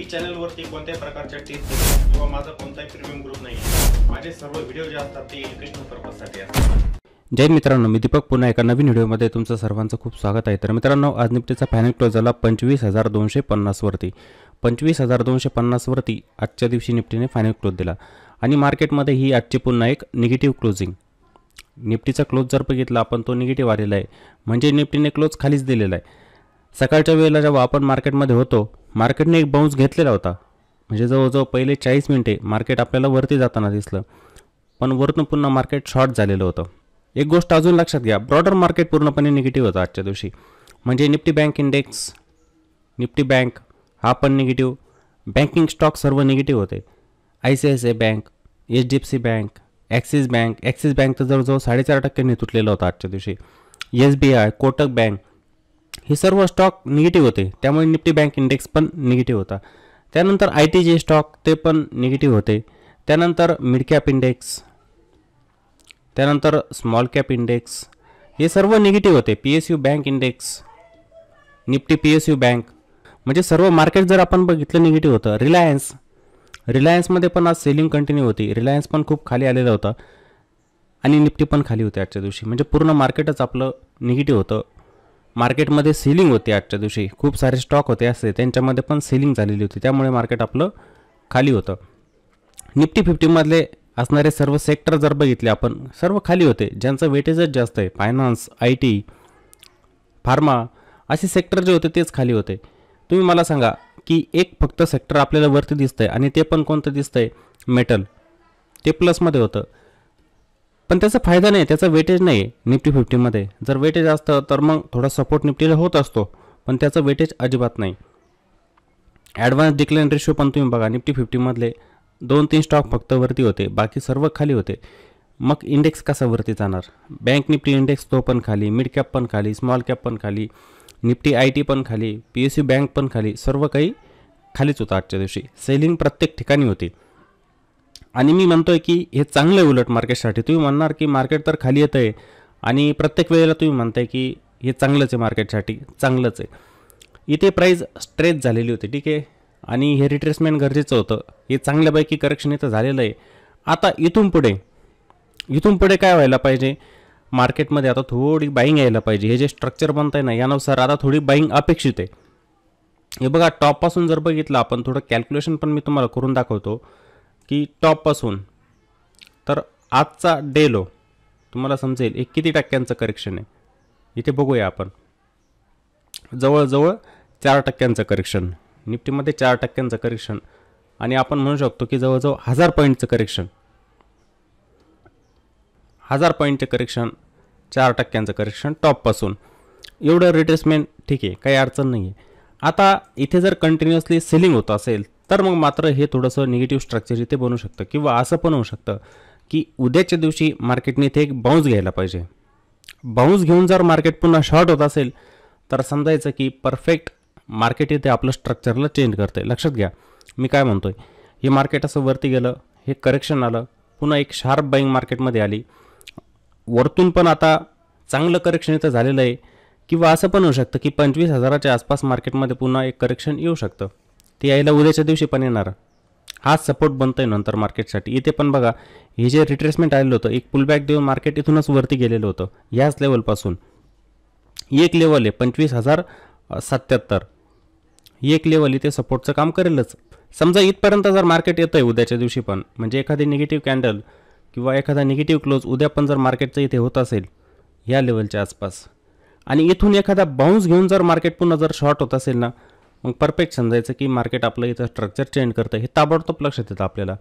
मी चॅनलवरती कोणत्याही प्रकारच्या टिप्स किंवा माझा कोणताही प्रीमियम ग्रुप नाही माझे सर्व व्हिडिओ जे असतात ते एज्युकेशनल पर्पजसाठी असतात जय मित्रांनो मी दीपक पुन्हा एका नवीन व्हिडिओमध्ये तुमचं सर्वांचं खूप स्वागत आहे तर मित्रांनो आज निफ्टीचा फायनल क्लोज झाला पंचवीस हजार दोनशे पन्नासवरती पंचवीस हजार दोनशे पन्नासवरती आजच्या दिवशी निफ्टीने फायनल क्लोज दिला आणि मार्केटमध्ये ही आजची पुन्हा एक निगेटिव्ह क्लोजिंग निफ्टीचा क्लोज जर बघितला आपण तो निगेटिव्ह आलेला आहे म्हणजे निफ्टीने क्लोज खालीच दिलेला आहे सकाळच्या वेळेला जेव्हा आपण मार्केटमध्ये होतो मार्केटने एक बाउन्स घेतलेला होता म्हणजे जवळजवळ पहिले चाळीस मिनिटे मार्केट आपल्याला वरती जाताना दिसलं पण वरतून पुन्हा मार्केट शॉर्ट झालेलं होतं एक गोष्ट अजून लक्षात घ्या ब्रॉडर मार्केट पूर्णपणे निगेटिव्ह होता आजच्या दिवशी म्हणजे Nifty bank index Nifty bank हा पण निगेटिव्ह बँकिंग स्टॉक सर्व निगेटिव्ह होते I C I C I bank H D F C bank Axis bank Axis bank तर जवळजवळ साडेचार टक्क्यांनी तुटलेला होता आजच्या दिवशी S B I Kotak bank हे सर्व स्टॉक निगेटिव्ह होते त्यामुळे निफ्टी बँक इंडेक्स पण निगेटिव्ह होता त्यानंतर आय टी जे स्टॉक ते पण निगेटिव्ह होते त्यानंतर मिड कॅप इंडेक्स त्यानंतर स्मॉल कॅप इंडेक्स हे सर्व निगेटिव्ह होते P S U bank index Nifty P S U bank म्हणजे सर्व मार्केट जर आपण बघितलं निगेटिव्ह होतं रिलायन्स रिलायन्समध्ये पण आज सेलिंग कंटिन्यू होती रिलायन्स पण खूप खाली आलेलं होतं आणि निफ्टी पण खाली होते आजच्या दिवशी म्हणजे पूर्ण मार्केटच आपलं निगेटिव्ह होतं मार्केटमध्ये सेलिंग होती आजच्या दिवशी खूप सारे स्टॉक होते असे त्यांच्यामध्ये पण सेलिंग झालेली होती त्यामुळे मार्केट आपलं खाली होतं निफ्टी फिफ्टीमधले असणारे सर्व सेक्टर जर बघितले आपण सर्व खाली होते ज्यांचं वेटेजच जास्त आहे फायनान्स आय टी फार्मा असे सेक्टर जे होते तेच खाली होते तुम्ही मला सांगा की एक फक्त सेक्टर आपल्याला वरती दिसतं आहे आणि ते पण कोणतं दिसतं आहे मेटल ते प्लसमध्ये होतं पण त्याचा फायदा नाही त्याचा वेटेज नाही निफ्टी फिफ्टीमध्ये जर वेटेज असतं तर मग थोडा सपोर्ट निफ्टीला होत असतो पण त्याचं वेटेज अजिबात नाही ॲडव्हान्स डिक्लेन रेशो पण तुम्ही बघा निफ्टी फिफ्टीमधले दोन तीन स्टॉक फक्त वरती होते बाकी सर्व खाली होते मग इंडेक्स कसा वरती जाणार बँक निफ्टी इंडेक्स तो पण खाली मिड कॅप पण खाली स्मॉल कॅप पण खाली निफ्टी आय टी पण खाली पी एस सी बँक पण खाली सर्व काही खालीच होतं आजच्या दिवशी सेलिंग प्रत्येक ठिकाणी होती आणि मी म्हणतोय की हे चांगलं आहे उलट मार्केटसाठी तुम्ही म्हणणार की मार्केट तर खाली येतं आहे आणि प्रत्येक वेळेला तुम्ही म्हणताय की हे चांगलंच आहे मार्केटसाठी चांगलंच आहे इथे प्राईज स्ट्रेच झालेली होती ठीक आहे आणि हे रिट्रेसमेंट गरजेचं होतं हे चांगल्यापैकी करेक्शन इथं झालेलं आहे आता इथून पुढे इथून पुढे काय व्हायला पाहिजे मार्केटमध्ये आता थोडी बाईंग यायला पाहिजे हे जे स्ट्रक्चर बनत आहे ना यानुसार आता थोडी बाईंग अपेक्षित आहे हे बघा टॉपपासून जर बघितलं आपण थोडं कॅल्क्युलेशन पण मी तुम्हाला करून दाखवतो की टॉपपासून तर आजचा डे लो तुम्हाला समजेल एक किती टक्क्यांचं करेक्शन आहे इथे बघूया आपण जवळजवळ चार टक्क्यांचं करेक्शन निफ्टीमध्ये चार टक्क्यांचं करेक्शन आणि आपण म्हणू शकतो की जवळजवळ हजार पॉईंटचं करेक्शन हजार पॉईंटचं करेक्शन चार टक्क्यांचं करेक्शन टॉपपासून एवढं रिट्रेसमेंट ठीक आहे काही अडचण नाही आहे आता इथे जर कंटिन्युअसली सेलिंग होत असेल तर मग मात्र हे थोडंसं निगेटिव्ह स्ट्रक्चर इथे बनू शकतं किंवा असं पण होऊ शकतं की उद्याच्या दिवशी मार्केटने इथे एक बाऊन्स घ्यायला पाहिजे बाऊन्स घेऊन जर मार्केट पुन्हा शॉर्ट होत असेल तर समजायचं की परफेक्ट मार्केट इथे आपलं स्ट्रक्चरला चेंज करतं लक्षात घ्या मी काय म्हणतो आहे हे मार्केट असं वरती गेलं हे करेक्शन आलं पुन्हा एक शार्प बाईंग मार्केटमध्ये आली वरतून पण आता चांगलं करेक्शन इथं झालेलं आहे किंवा असं पण होऊ शकतं की पंचवीस हजाराच्या आसपास मार्केटमध्ये पुन्हा एक करेक्शन येऊ शकतं ते यायला उद्याच्या दिवशी पण येणार हाच सपोर्ट बनतोय नंतर मार्केटसाठी इथे पण बघा हे जे रिट्रेसमेंट आलेलं होतं एक पुलबॅक देऊन मार्केट इथूनच वरती गेलेलं होतं ह्याच लेवलपासून एक लेवल आहे पंचवीस हजार सत्याहत्तर एक लेवल इथे सपोर्टचं काम करेलच समजा इथपर्यंत जर मार्केट येतं आहे उद्याच्या दिवशी पण म्हणजे एखादी निगेटिव्ह कॅन्डल किंवा एखादा निगेटिव्ह क्लोज उद्या पण जर मार्केटचं इथे होत असेल या लेवलच्या आसपास आणि इथून एखादा बाउन्स घेऊन जर मार्केट पुन्हा जर शॉर्ट होत असेल ना मग परफेक्ट समजायचं की मार्केट आपलं इथं स्ट्रक्चर चेंज करतं हे ताबडतोब लक्षात येतं आपल्याला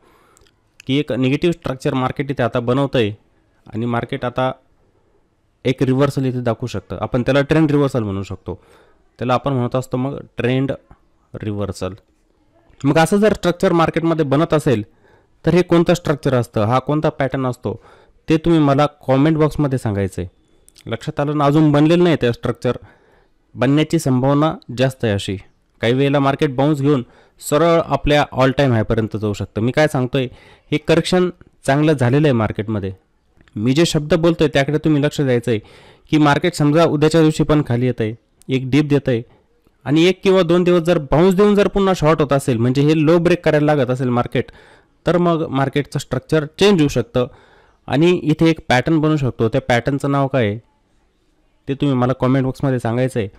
की एक निगेटिव्ह स्ट्रक्चर मार्केट इथे आता बनवतं आहे आणि मार्केट आता एक रिव्हर्सल इथे दाखवू शकतं आपण त्याला ट्रेंड रिव्हर्सल म्हणू शकतो त्याला आपण म्हणत असतो मग ट्रेंड रिव्हर्सल मग असं जर स्ट्रक्चर मार्केटमध्ये बनत असेल तर हे कोणतं स्ट्रक्चर असतं हा कोणता पॅटर्न असतो ते तुम्ही मला कॉमेंट बॉक्समध्ये सांगायचं आहे लक्षात आलं ना अजून बनलेलं नाही ते स्ट्रक्चर बनण्याची संभावना जास्त आहे अशी काही वेळेला मार्केट बाउन्स घेऊन सरळ आपल्या ऑल टाईम हायपर्यंत जाऊ शकतं मी काय सांगतोय हे करेक्शन चांगलं झालेलं आहे मार्केटमध्ये मी जे शब्द बोलतो आहे त्याकडे तुम्ही लक्ष द्यायचं आहे की मार्केट समजा उद्याच्या दिवशी पण खाली येत आहे एक डीप देत आहे आणि एक किंवा दोन दिवस जर बाउन्स देऊन जर पुन्हा शॉर्ट होत असेल म्हणजे हे लो ब्रेक करायला लागत असेल मार्केट तर मग मार्केटचं स्ट्रक्चर चेंज होऊ शकतं आणि इथे एक पॅटर्न बनू शकतो त्या पॅटर्नचं नाव काय आहे ते तुम्ही मला कॉमेंट बॉक्समध्ये सांगायचं आहे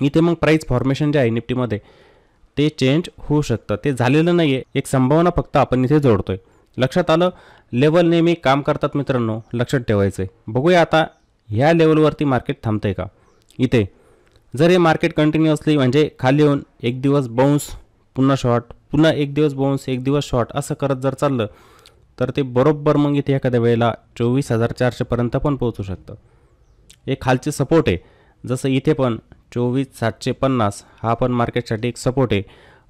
इथे मग प्राईस फॉर्मेशन जे आहे निफ्टीमध्ये ते चेंज होऊ शकतं ते झालेलं नाही आहे एक संभावना फक्त आपण इथे जोडतोय लक्षात आलं लेवल नेहमी काम करतात मित्रांनो लक्षात ठेवायचं आहे बघूया आता ह्या लेवलवरती मार्केट थांबतं आहे का इथे जर हे मार्केट कंटिन्युअसली म्हणजे खाली येऊन एक दिवस बाउन्स पुन्हा शॉर्ट पुन्हा एक दिवस बाउन्स एक दिवस शॉर्ट असं करत जर चाललं तर ते बरोबर मग इथे एखाद्या वेळेला चोवीस हजार चारशेपर्यंत पण पोहोचू शकतं हे खालचे सपोर्ट आहे जसं इथे पण चोवीस सातशे पन्नास हा पण मार्केटसाठी एक सपोर्ट आहे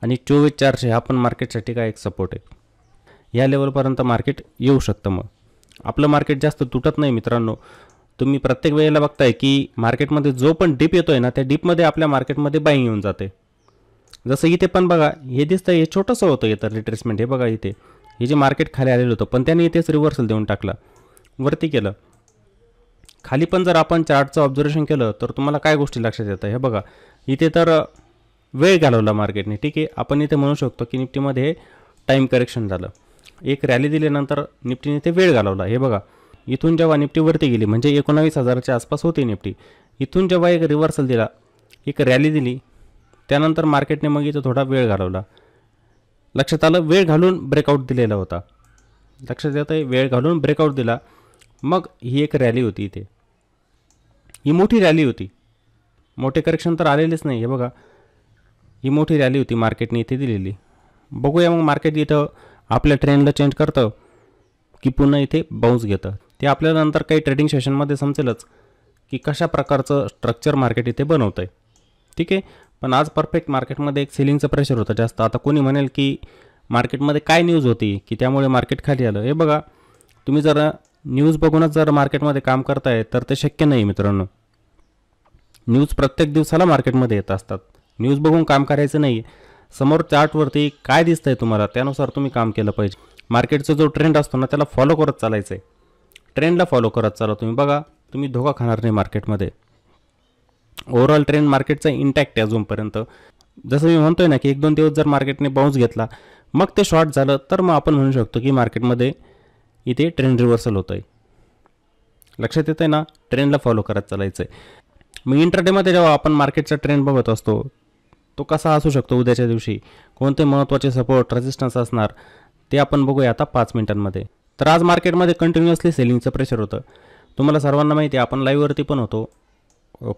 आणि चोवीस चारशे हा पण मार्केटसाठी काय एक सपोर्ट आहे या लेवलपर्यंत मार्केट येऊ शकतं मग आपलं मार्केट जास्त तुटत नाही मित्रांनो तुम्ही प्रत्येक वेळेला बघताय की मार्केटमध्ये जो पण डीप येतो आहे ना त्या डीपमध्ये आपल्या मार्केटमध्ये बाईंग येऊन जाते जसं इथे पण बघा हे दिसतं हे छोटंसं होतं येतं रिट्रेसमेंट हे बघा इथे हे जे मार्केट खाली आलेलं होतं पण त्याने इथेच रिव्हर्सल देऊन टाकलं वरती केलं खाली पण जर आपण चार्टचं ऑब्झर्वेशन केलं तर तुम्हाला काय गोष्टी लक्षात येतं हे बघा इथे तर वेळ घालवला मार्केटने ठीक आहे आपण इथे म्हणू शकतो की निफ्टीमध्ये टाईम करेक्शन झालं एक रॅली दिल्यानंतर निफ्टीने इथे वेळ घालवला हे बघा इथून जेव्हा वरती गेली म्हणजे एकोणावीस हजाराच्या आसपास होती निफ्टी इथून जेव्हा एक रिव्हर्सल दिला एक रॅली दिली त्यानंतर मार्केटने मग इथं थोडा वेळ घालवला लक्षात आलं वेळ घालून ब्रेकआउट दिलेला होता लक्षात येतं वेळ घालून ब्रेकआउट दिला मग ही एक रॅली होती इथे ही मोठी रॅली होती मोठे करेक्शन तर आलेलेच नाही हे बघा ही मोठी रॅली होती मार्केटने इथे दिलेली बघूया मग मार्केट इथं आपल्या ट्रेंडला चेंज करतं की पुन्हा इथे बाउन्स घेतं ते आपल्याला नंतर काही ट्रेडिंग सेशनमध्ये समजेलच की कशा प्रकारचं स्ट्रक्चर मार्केट इथे बनवतं आहे ठीक आहे पण आज परफेक्ट मार्केटमध्ये एक सेलिंगचं प्रेशर होतं जास्त आता कोणी म्हणेल की मार्केटमध्ये काय न्यूज होती की त्यामुळे मार्केट खाली आलं हे बघा तुम्ही जरा न्यूज बघूनच जर मार्केटमध्ये काम करताय तर ते शक्य नाही मित्रांनो न्यूज प्रत्येक दिवसाला मार्केटमध्ये येत असतात न्यूज बघून काम करायचं नाही समोर चार्टवरती काय दिसतं आहे तुम्हाला त्यानुसार तुम्ही काम केलं पाहिजे मार्केटचा जो ट्रेंड असतो ना त्याला फॉलो करत चालायचं आहे ट्रेंडला फॉलो करत चाला तुम्ही बघा तुम्ही धोका खाणार नाही मार्केटमध्ये ओव्हरऑल ट्रेंड मार्केटचा इंटॅक्ट आहे अजूनपर्यंत जसं मी म्हणतोय ना की एक दोन दिवस जर मार्केटने बाउन्स घेतला मग ते शॉर्ट झालं तर मग आपण म्हणू शकतो की मार्केटमध्ये इथे ट्रेंड रिव्हर्सल होतं आहे लक्षात येतं आहे ना ट्रेंडला फॉलो करत चालायचं आहे मग इंटरडेमध्ये जेव्हा आपण मार्केटचा ट्रेंड बघत असतो तो कसा असू शकतो उद्याच्या दिवशी कोणते महत्त्वाचे सपोर्ट रेजिस्टन्स असणार ते आपण बघूया आता पाच मिनिटांमध्ये तर आज मार्केटमध्ये कंटिन्युअसली सेलिंगचं प्रेशर होतं तुम्हाला सर्वांना माहिती आहे आपण लाईव्हवरती पण होतो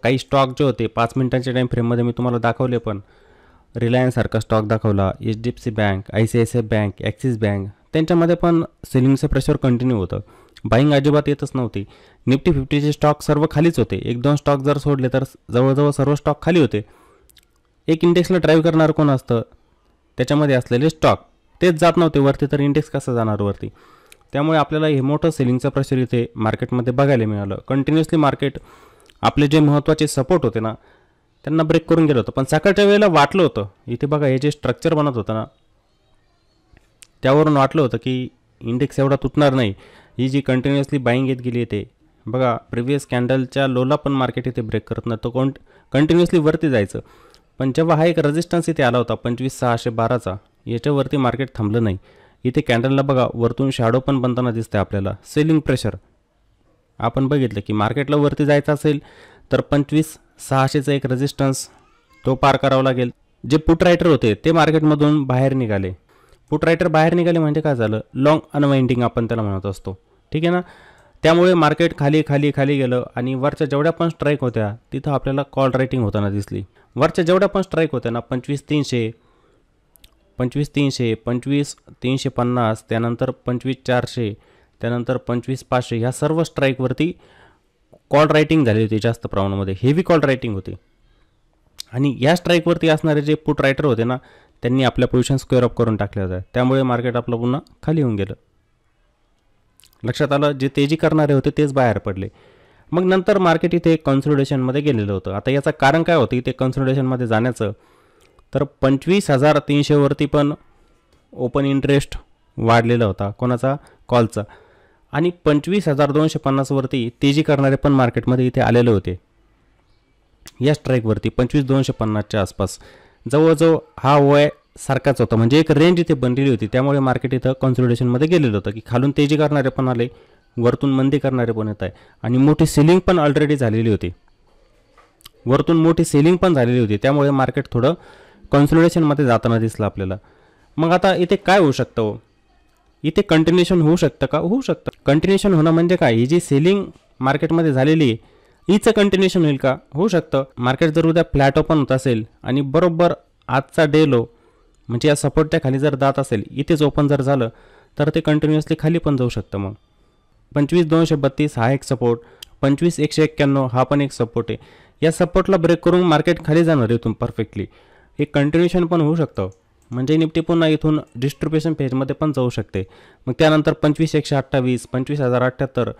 काही स्टॉक जे होते पाच मिनिटांच्या टाईम फ्रेममध्ये मी तुम्हाला दाखवले पण रिलायन्ससारखा स्टॉक दाखवला H D F C bank I C I C I bank Axis bank त्यांच्यामध्ये पण सेलिंगचं प्रेशर कंटिन्यू होतं बाईंग अजिबात येतच नव्हती निफ्टी फिफ्टीचे स्टॉक सर्व खालीच होते एक दोन स्टॉक जर सोडले तर जवळजवळ सर्व स्टॉक खाली होते एक इंडेक्सला ड्राईव्ह करणार कोण असतं त्याच्यामध्ये असलेले स्टॉक तेच जात नव्हते वरती तर इंडेक्स कसा जाणार वरती त्यामुळे आपल्याला हे मोठं सेलिंगचं प्रेशर इथे मार्केटमध्ये बघायला मिळालं कंटिन्युअसली मार्केट आपले जे महत्त्वाचे सपोर्ट होते ना त्यांना ब्रेक करून गेलं होतं पण सकाळच्या वेळेला वाटलं होतं इथे बघा हे जे स्ट्रक्चर बनत होतं ना त्यावरून वाटलं होतं की इंडेक्स एवढा तुटणार नाही ही जी कंटिन्युअसली बाईंग येत गेली येते बघा प्रिव्हियस कॅन्डलच्या लोला पण मार्केट इथे ब्रेक करत नव्हतं कोण कंटिन्युअसली वरती जायचं पण जेव्हा हा एक रेजिस्टन्स इथे आला होता पंचवीस सहाशे बाराचा याच्यावरती मार्केट थांबलं नाही इथे कॅन्डलला बघा वरतून शॅडो पण बनताना दिसते आपल्याला सेलिंग प्रेशर आपण बघितलं की मार्केटला वरती जायचं असेल तर पंचवीस सहाशेचा एक रेजिस्टन्स तो पार करावा लागेल जे पुट रायटर होते ते मार्केटमधून बाहेर निघाले पुट रायटर बाहेर निघाले म्हणजे काय झालं लाँग अनवाइंडिंग आपण त्याला म्हणत असतो ठीक आहे ना त्यामुळे मार्केट खाली खाली खाली गेलं आणि वरच्या जेवढ्या पण स्ट्राईक होत्या तिथं आपल्याला कॉल रायटिंग होताना दिसली वरच्या जेवढ्या पण स्ट्राईक होत्या ना पंचवीस तीनशे पंचवीस तीनशे पंचवीस तीनशे पन्नास त्यानंतर पंचवीस चारशे त्यानंतर पंचवीस पाचशे ह्या सर्व स्ट्राईकवरती कॉल रायटिंग झाली होती जास्त प्रमाणामध्ये हेवी कॉल रायटिंग होती आणि या स्ट्राईकवरती असणारे जे पुट रायटर होते ना त्यांनी आपल्या पोझिशन स्क्वेअर अप करून टाकल्या होत्या त्यामुळे मार्केट आपलं पुन्हा खाली होऊन गेलं लक्षात आलं जे तेजी करणारे होते तेच बाहेर पडले मग नंतर मार्केट इथे कन्सोलिडेशनमध्ये गेलेलं होतं आता याचं कारण काय होतं इथे कन्सोलिडेशनमध्ये जाण्याचं तर पंचवीस हजार तीनशेवरती पण ओपन इंटरेस्ट वाढलेला होता कोणाचा कॉलचा आणि पंचवीस हजार दोनशे पन्नासवरती तेजी करणारे पण मार्केटमध्ये इथे आलेले होते या स्ट्राईकवरती पंचवीस दोनशे पन्नासच्या आसपास जवळजवळ हा वय सारखाच होता म्हणजे एक रेंज इथे बनलेली होती त्यामुळे मार्केट इथं कॉन्सोलिडेशनमध्ये गेलेलं होतं की खालून तेजी करणारे पण आले वरतून मंदी करणारे पण येत आहे आणि मोठी सेलिंग पण ऑलरेडी झालेली होती वरतून मोठी सेलिंग पण झालेली होती त्यामुळे मार्केट थोडं कॉन्सोलिडेशनमध्ये जाताना दिसलं आपल्याला मग आता इथे काय होऊ शकतं हो इथे कंटिन्युएशन होऊ शकतं का होऊ शकतं कंटिन्युएशन होणं म्हणजे काय ही जी सेलिंग मार्केटमध्ये झालेली आहे ईचं कंटिन्युएशन होईल का होऊ शकतं मार्केट जर उद्या फ्लॅट ओपन होत असेल आणि बरोबर आजचा डे लो म्हणजे या सपोर्टच्या खाली जर दात असेल इथेच ओपन जर झालं तर ते कंटिन्युअसली खाली पण जाऊ शकतं मग पंचवीस दोनशे बत्तीस हा एक सपोर्ट पंचवीस एकशे एक्क्याण्णव हा पण एक सपोर्ट आहे या सपोर्टला ब्रेक करून मार्केट खाली जाणार इथून परफेक्टली हे कंटिन्युएशन पण होऊ शकतं म्हणजे निफ्टी पुन्हा इथून डिस्ट्रिब्युशन फेजमध्ये पण जाऊ शकते मग त्यानंतर पंचवीस एकशे अठ्ठावीस पंचवीस हजार अठ्ठ्याहत्तर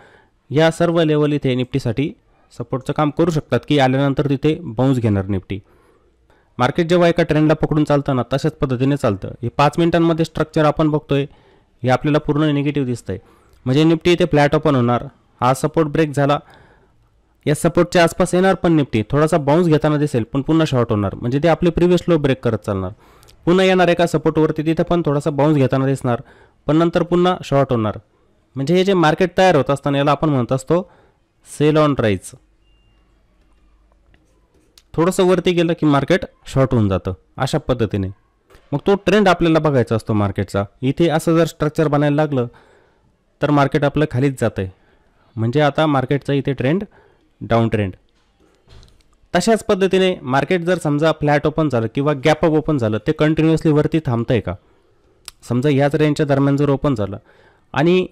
या सर्व लेवल इथे निफ्टीसाठी सपोर्टचं काम करू शकतात की आल्यानंतर तिथे बाउन्स घेणार निफ्टी मार्केट जेव्हा एका ट्रेंडला पकडून चालतं ना तशाच पद्धतीने चालतं हे पाच मिनिटांमध्ये स्ट्रक्चर आपण बघतोय हे आपल्याला पूर्ण निगेटिव्ह दिसतंय म्हणजे निफ्टी इथे फ्लॅट ओपन होणार हा सपोर्ट ब्रेक झाला या सपोर्टच्या आसपास येणार पण निफ्टी थोडासा बाउन्स घेताना दिसेल पण पुन्हा शॉर्ट होणार म्हणजे ते आपले प्रिव्हियस लो ब्रेक करत चालणार पुन्हा येणार एका सपोर्टवरती तिथे पण थोडासा बाउन्स घेताना दिसणार पण नंतर पुन्हा शॉर्ट होणार म्हणजे हे जे मार्केट तयार होत असताना याला आपण म्हणत असतो सेल ऑन राईज थोडंसं वरती गेलं की मार्केट शॉर्ट होऊन जातं अशा पद्धतीने मग तो ट्रेंड आपल्याला बघायचा असतो मार्केटचा इथे असं जर स्ट्रक्चर बनायला लागलं तर मार्केट आपलं खालीच जातं आहे म्हणजे आता मार्केटचा इथे ट्रेंड डाऊन ट्रेंड तशाच पद्धतीने मार्केट जर समजा फ्लॅट ओपन झालं किंवा गॅप अप ओपन झालं ते कंटिन्युअसली वरती थांबतं आहे का समजा याच रेंजच्या दरम्यान जर ओपन झालं आणि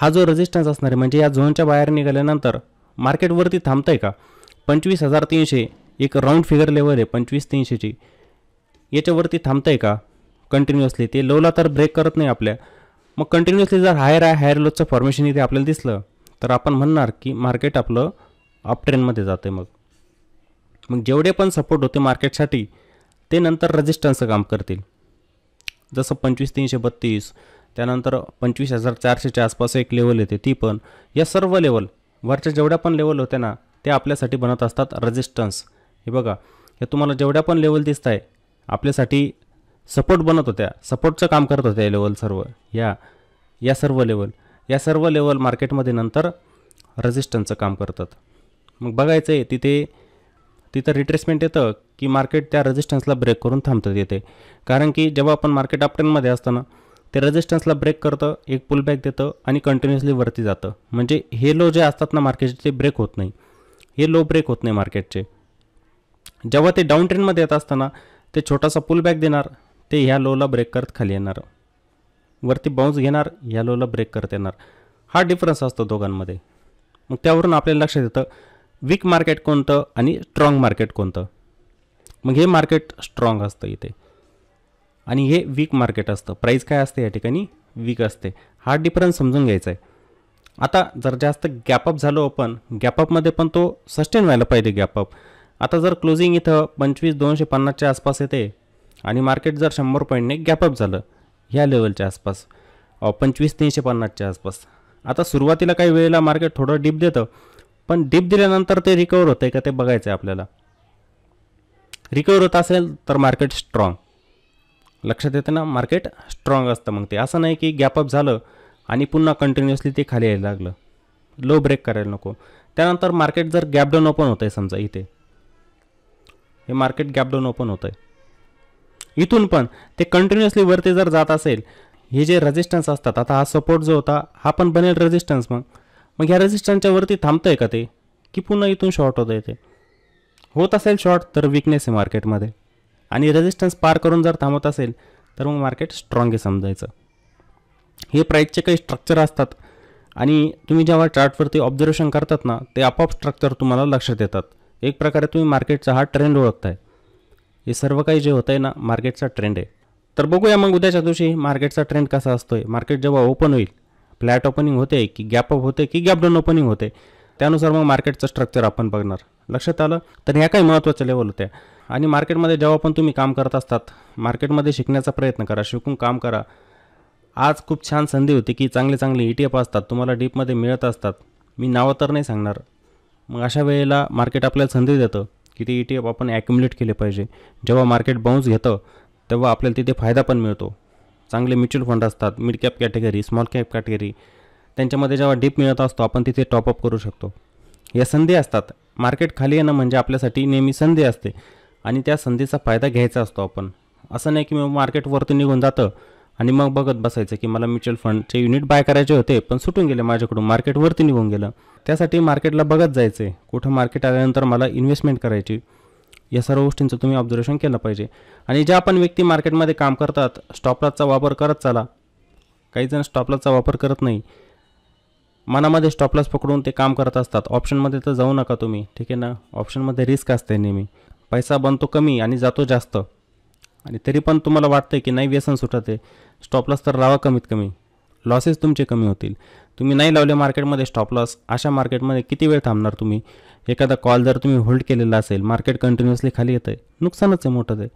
हा जो रेजिस्टन्स असणार आहे म्हणजे या झोनच्या बाहेर निघाल्यानंतर मार्केटवरती थांबतं आहे का पंचवीस हजार तीनशे एक राऊंड फिगर लेवल आहे पंचवीस तीनशेची याच्यावरती थांबतं आहे का कंटिन्युअसली ते लोला तर ब्रेक करत नाही आपल्या मग कंटिन्युअसली जर हायर आहे हायर लोचं फॉर्मेशन इथे आपल्याला दिसलं तर आपण म्हणणार की मार्केट आपलं अप जातं आहे मग मग जेवढे पण सपोर्ट होते मार्केटसाठी ते नंतर रजिस्टन्सचं काम करतील जसं पंचवीस तीनशे बत्तीस त्यानंतर पंचवीस हजार चारशेच्या आसपास एक लेवल येते ती पण या सर्व लेवल वरच्या जेवढ्या पण लेवल होत्या ना ते आपल्यासाठी बनत असतात रजिस्टन्स हे बघा हे तुम्हाला जेवढ्या पण लेवल दिसत आहे आपल्यासाठी सपोर्ट बनत होत्या सपोर्टचं काम करत होत्या या लेवल सर्व या या सर्व लेवल या सर्व लेवल मार्केटमध्ये नंतर रजिस्टन्सचं काम करतात मग बघायचं आहे तिथे तिथं रिट्रेसमेंट येतं की मार्केट त्या रजिस्टन्सला ब्रेक करून थांबतात येते कारण की जेव्हा आपण मार्केट असतं असताना ते रेजिस्टन्सला ब्रेक करतं एक पुलबॅक देतं आणि कंटिन्युअसली वरती जातं म्हणजे हे लो जे असतात ना मार्केटचे ते ब्रेक होत नाही हे लो ब्रेक होत नाही मार्केटचे जेव्हा ते डाऊन ट्रेनमध्ये येत असताना ते छोटासा पुलबॅक देणार ते ह्या लोला ब्रेक करत खाली येणार वरती बाउन्स घेणार ह्या लोला ब्रेक करत येणार हा डिफरन्स असतो दोघांमध्ये मग त्यावरून आपल्याला लक्षात येतं वीक मार्केट कोणतं आणि स्ट्रॉंग मार्केट कोणतं मग हे मार्केट स्ट्राँग असतं इथे आणि हे वीक मार्केट असतं प्राईस काय असते या ठिकाणी वीक असते हा डिफरन्स समजून घ्यायचा आहे आता जर जास्त गॅपअप झालो आपण गॅपअपमध्ये पण तो सस्टेन व्हायला पाहिजे गॅपअप आता जर क्लोजिंग इथं पंचवीस दोनशे पन्नासच्या आसपास येते आणि मार्केट जर शंभर पॉईंटने गॅपअप झालं ह्या लेवलच्या आसपास पंचवीस तीनशे पन्नासच्या आसपास आता सुरुवातीला काही वेळेला मार्केट थोडं डीप देतं पण डीप दिल्यानंतर ते रिकवर होतं आहे का ते बघायचं आहे आपल्याला रिकवर होत असेल तर मार्केट स्ट्रॉंग लक्षात येतं ना मार्केट स्ट्रॉंग असतं मग ते असं नाही की गॅपअप झालं आणि पुन्हा कंटिन्युअसली ते खाली यायला लागलं लो ब्रेक करायला नको त्यानंतर मार्केट जर गॅपडाऊन ओपन होतं आहे समजा इथे हे मार्केट गॅपडाऊन ओपन होतं आहे इथून पण ते कंटिन्युअसली वरती जर जात असेल हे जे रेजिस्टन्स असतात आता हा सपोर्ट जो होता हा पण बनेल रेजिस्टन्स मग मग ह्या रेजिस्टन्सच्या वरती थांबतं आहे का ते की पुन्हा इथून शॉर्ट होतं आहे ते होत असेल शॉर्ट तर विकनेस आहे मार्केटमध्ये आणि रेजिस्टन्स पार करून जर थांबत असेल तर मग मार्केट स्ट्रॉंग आहे समजायचं हे प्राईजचे काही स्ट्रक्चर असतात आणि तुम्ही जेव्हा चार्टवरती ऑब्झर्वेशन करतात ना ते आपोआप स्ट्रक्चर तुम्हाला लक्षात येतात एक प्रकारे तुम्ही मार्केटचा हा ट्रेंड ओळखताय हे सर्व काही जे होतं आहे ना मार्केटचा ट्रेंड आहे तर बघूया मग उद्याच्या दिवशी मार्केटचा ट्रेंड कसा असतो आहे मार्केट जेव्हा ओपन होईल फ्लॅट ओपनिंग होते की गॅप अप होते की गॅप डाऊन ओपनिंग होते त्यानुसार मग मार्केटचं स्ट्रक्चर आपण बघणार लक्षात आलं तर ह्या काही महत्त्वाच्या लेवल होत्या आणि मार्केटमध्ये जेव्हा पण तुम्ही काम करत असतात मार्केटमध्ये शिकण्याचा प्रयत्न करा शिकून काम करा आज खूप छान संधी होती की चांगले चांगले ई टी एफ असतात तुम्हाला डीपमध्ये मिळत असतात मी नावं तर नाही सांगणार मग अशा वेळेला मार्केट आपल्याला संधी देतं की ते ई टी एफ आपण ॲक्युम्युलेट केले पाहिजे जेव्हा मार्केट बाउन्स घेतं तेव्हा आपल्याला तिथे फायदा पण मिळतो चांगले म्युच्युअल फंड असतात mid cap category small cap category त्यांच्यामध्ये जेव्हा डीप मिळत असतो आपण तिथे टॉपअप करू शकतो या संधी असतात मार्केट खाली येणं म्हणजे आपल्यासाठी नेहमी संधी असते आणि त्या संधीचा फायदा घ्यायचा असतो आपण असं नाही की मग मार्केटवरती निघून जातं आणि मग बघत बसायचं की मला म्युच्युअल फंडचे युनिट बाय करायचे होते पण सुटून गेले माझ्याकडून मार्केटवरती निघून गेलं त्यासाठी मार्केटला बघत जायचं आहे कुठं मार्केट आल्यानंतर मला इन्व्हेस्टमेंट करायची या सर्व गोष्टींचं तुम्ही ऑब्झर्वेशन केलं पाहिजे आणि ज्या आपण व्यक्ती मार्केटमध्ये काम करतात स्टॉपलाचा वापर करत चाला काहीजण जण स्टॉपलाचा वापर करत नाही मनामध्ये स्टॉपलॉस पकडून ते काम करत असतात ऑप्शनमध्ये तर जाऊ नका तुम्ही ठीक आहे ना ऑप्शनमध्ये रिस्क असते नेहमी पैसा बनतो कमी आणि जातो जास्त आणि तरी पण तुम्हाला वाटतं की नाही व्यसन सुटत आहे स्टॉपलॉस तर लावा कमीत कमी लॉसेस तुमचे कमी होतील तुम्ही नाही लावले मार्केटमध्ये स्टॉपलॉस अशा मार्केटमध्ये किती वेळ थांबणार तुम्ही एखादा कॉल जर तुम्ही होल्ड केलेला असेल मार्केट कंटिन्युअसली खाली येतं आहे नुकसानच आहे मोठं ते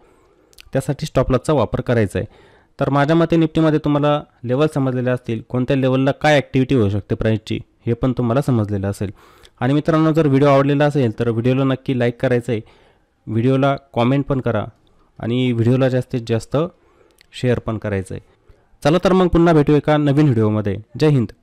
त्यासाठी स्टॉपलॉसचा वापर करायचा आहे तर माझ्या मते निफ्टीमध्ये तुम्हाला लेवल समजलेल्या असतील कोणत्या लेवलला काय ॲक्टिव्हिटी होऊ शकते प्राईजची हे पण तुम्हाला समजलेलं असेल आणि मित्रांनो जर व्हिडिओ आवडलेला असेल तर व्हिडिओला नक्की लाईक करायचं आहे व्हिडिओला कॉमेंट पण करा आणि व्हिडिओला जास्तीत जास्त शेअर पण करायचं आहे चला तर मग पुन्हा भेटू एका नवीन व्हिडिओमध्ये जय हिंद